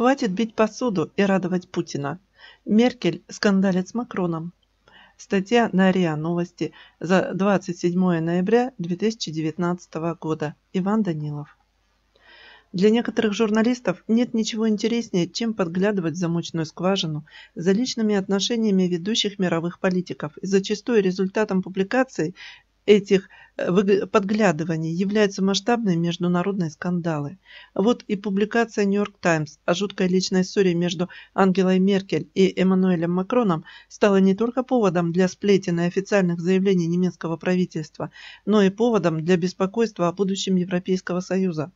Хватит бить посуду и радовать Путина. Меркель скандалит с Макроном. Статья на РИА Новости за 27 ноября 2019 года. Иван Данилов. Для некоторых журналистов нет ничего интереснее, чем подглядывать в замочную скважину за личными отношениями ведущих мировых политиков и зачастую результатом публикаций этих э, подглядываний являются масштабные международные скандалы. Вот и публикация «Нью-Йорк Таймс» о жуткой личной ссоре между Ангелой Меркель и Эммануэлем Макроном стала не только поводом для сплетен и официальных заявлений немецкого правительства, но и поводом для беспокойства о будущем Европейского Союза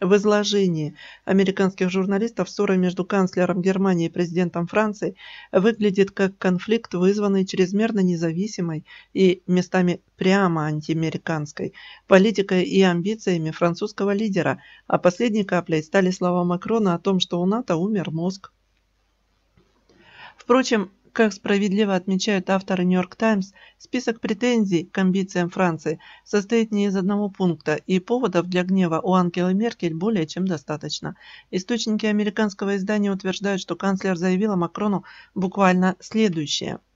в изложении американских журналистов ссора между канцлером Германии и президентом Франции выглядит как конфликт, вызванный чрезмерно независимой и местами прямо антиамериканской политикой и амбициями французского лидера, а последней каплей стали слова Макрона о том, что у НАТО умер мозг. Впрочем, как справедливо отмечают авторы «Нью-Йорк Таймс», список претензий к амбициям Франции состоит не из одного пункта, и поводов для гнева у Ангелы Меркель более чем достаточно. Источники американского издания утверждают, что канцлер заявила Макрону буквально следующее –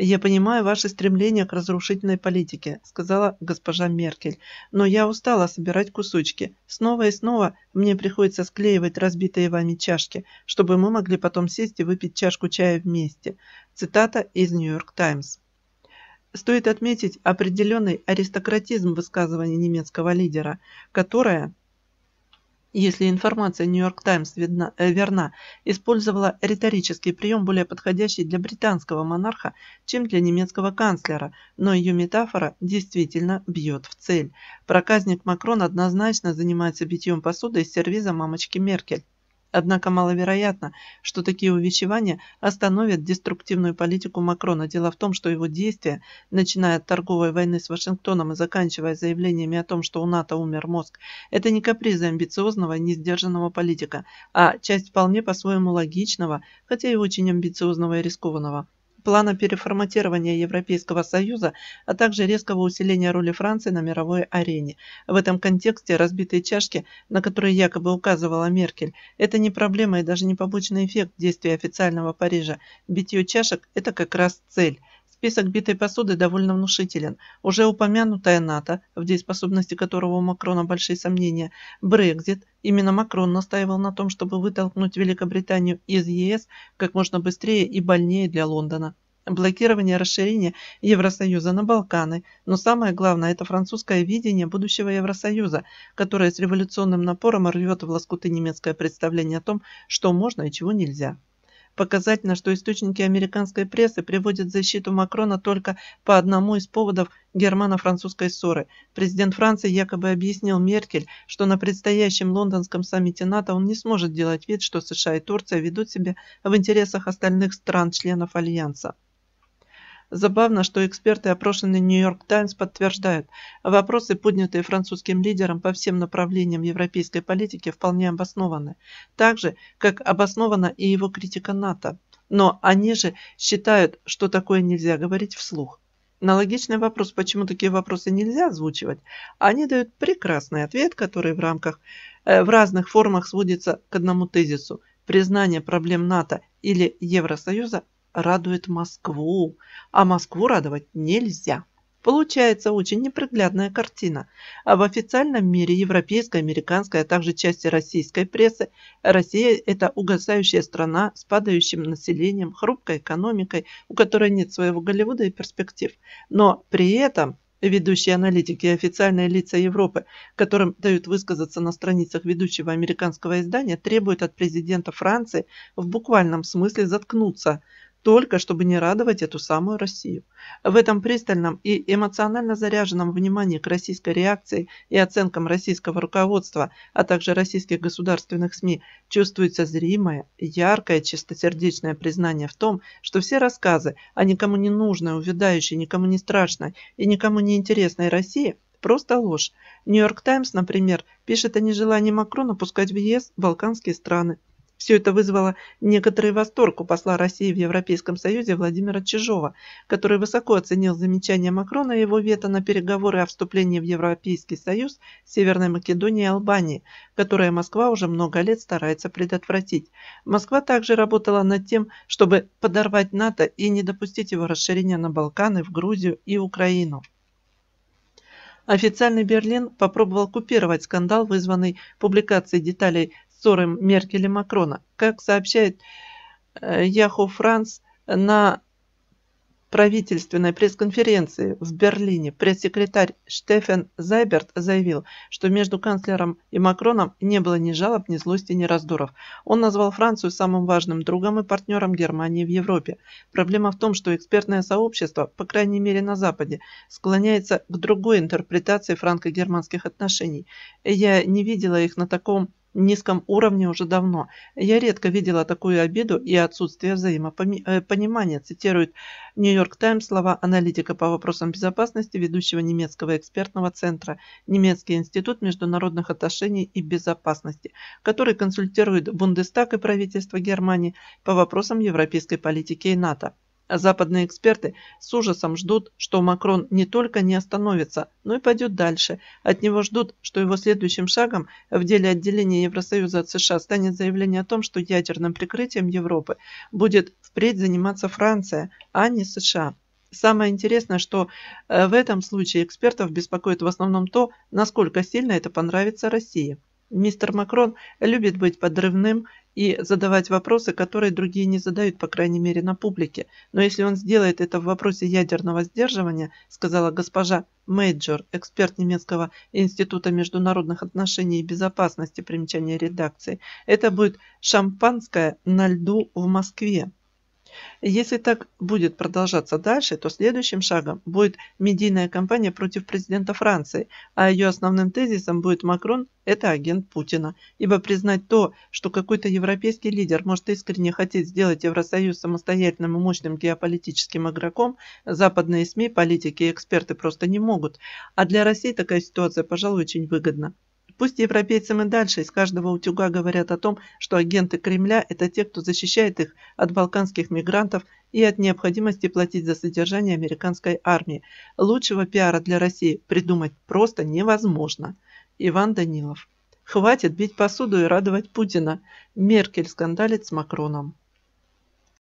«Я понимаю ваше стремление к разрушительной политике», – сказала госпожа Меркель. «Но я устала собирать кусочки. Снова и снова мне приходится склеивать разбитые вами чашки, чтобы мы могли потом сесть и выпить чашку чая вместе». Цитата из «Нью-Йорк Таймс». Стоит отметить определенный аристократизм высказываний немецкого лидера, которое если информация Нью-Йорк Таймс э, верна, использовала риторический прием, более подходящий для британского монарха, чем для немецкого канцлера, но ее метафора действительно бьет в цель. Проказник Макрон однозначно занимается битьем посуды из сервиза мамочки Меркель. Однако маловероятно, что такие увещевания остановят деструктивную политику Макрона. Дело в том, что его действия, начиная от торговой войны с Вашингтоном и заканчивая заявлениями о том, что у НАТО умер мозг, это не капризы амбициозного и несдержанного политика, а часть вполне по-своему логичного, хотя и очень амбициозного и рискованного плана переформатирования Европейского Союза, а также резкого усиления роли Франции на мировой арене. В этом контексте разбитые чашки, на которые якобы указывала Меркель, это не проблема и даже не побочный эффект действия официального Парижа. Битье чашек – это как раз цель. Список битой посуды довольно внушителен. Уже упомянутая НАТО, в дееспособности которого у Макрона большие сомнения, Брекзит, именно Макрон настаивал на том, чтобы вытолкнуть Великобританию из ЕС как можно быстрее и больнее для Лондона. Блокирование расширения Евросоюза на Балканы, но самое главное – это французское видение будущего Евросоюза, которое с революционным напором рвет в лоскуты немецкое представление о том, что можно и чего нельзя. Показательно, что источники американской прессы приводят защиту Макрона только по одному из поводов германо-французской ссоры. Президент Франции якобы объяснил Меркель, что на предстоящем лондонском саммите НАТО он не сможет делать вид, что США и Турция ведут себя в интересах остальных стран-членов Альянса. Забавно, что эксперты, опрошенные Нью-Йорк Таймс, подтверждают, вопросы, поднятые французским лидером по всем направлениям европейской политики, вполне обоснованы. Так же, как обоснована и его критика НАТО. Но они же считают, что такое нельзя говорить вслух. Аналогичный вопрос, почему такие вопросы нельзя озвучивать, они дают прекрасный ответ, который в рамках э, в разных формах сводится к одному тезису. Признание проблем НАТО или Евросоюза радует Москву, а Москву радовать нельзя. Получается очень неприглядная картина. А в официальном мире европейской, американской, а также части российской прессы Россия – это угасающая страна с падающим населением, хрупкой экономикой, у которой нет своего Голливуда и перспектив. Но при этом ведущие аналитики и официальные лица Европы, которым дают высказаться на страницах ведущего американского издания, требуют от президента Франции в буквальном смысле заткнуться – только чтобы не радовать эту самую Россию. В этом пристальном и эмоционально заряженном внимании к российской реакции и оценкам российского руководства, а также российских государственных СМИ, чувствуется зримое, яркое, чистосердечное признание в том, что все рассказы о никому не нужной, увядающей, никому не страшной и никому не интересной России – Просто ложь. Нью-Йорк Таймс, например, пишет о нежелании Макрона пускать в ЕС балканские страны, все это вызвало некоторый восторг у посла России в Европейском Союзе Владимира Чижова, который высоко оценил замечания Макрона и его вето на переговоры о вступлении в Европейский Союз Северной Македонии и Албании, которые Москва уже много лет старается предотвратить. Москва также работала над тем, чтобы подорвать НАТО и не допустить его расширения на Балканы, в Грузию и Украину. Официальный Берлин попробовал купировать скандал, вызванный публикацией деталей ссоры Меркель и Макрона. Как сообщает Яху э, Франс, на правительственной пресс-конференции в Берлине пресс-секретарь Штефен Зайберт заявил, что между канцлером и Макроном не было ни жалоб, ни злости, ни раздоров. Он назвал Францию самым важным другом и партнером Германии в Европе. Проблема в том, что экспертное сообщество, по крайней мере на Западе, склоняется к другой интерпретации франко-германских отношений. Я не видела их на таком низком уровне уже давно. Я редко видела такую обиду и отсутствие взаимопонимания, э, цитирует Нью-Йорк Таймс слова аналитика по вопросам безопасности ведущего немецкого экспертного центра Немецкий институт международных отношений и безопасности, который консультирует Бундестаг и правительство Германии по вопросам европейской политики и НАТО. Западные эксперты с ужасом ждут, что Макрон не только не остановится, но и пойдет дальше. От него ждут, что его следующим шагом в деле отделения Евросоюза от США станет заявление о том, что ядерным прикрытием Европы будет впредь заниматься Франция, а не США. Самое интересное, что э, в этом случае экспертов беспокоит в основном то, насколько сильно это понравится России. Мистер Макрон любит быть подрывным и задавать вопросы, которые другие не задают, по крайней мере, на публике. Но если он сделает это в вопросе ядерного сдерживания, сказала госпожа Мейджор, эксперт немецкого института международных отношений и безопасности, примечание редакции, это будет шампанское на льду в Москве. Если так будет продолжаться дальше, то следующим шагом будет медийная кампания против президента Франции, а ее основным тезисом будет Макрон – это агент Путина. Ибо признать то, что какой-то европейский лидер может искренне хотеть сделать Евросоюз самостоятельным и мощным геополитическим игроком, западные СМИ, политики и эксперты просто не могут. А для России такая ситуация, пожалуй, очень выгодна. Пусть европейцам и дальше из каждого утюга говорят о том, что агенты Кремля – это те, кто защищает их от балканских мигрантов и от необходимости платить за содержание американской армии. Лучшего пиара для России придумать просто невозможно. Иван Данилов. Хватит бить посуду и радовать Путина. Меркель скандалит с Макроном.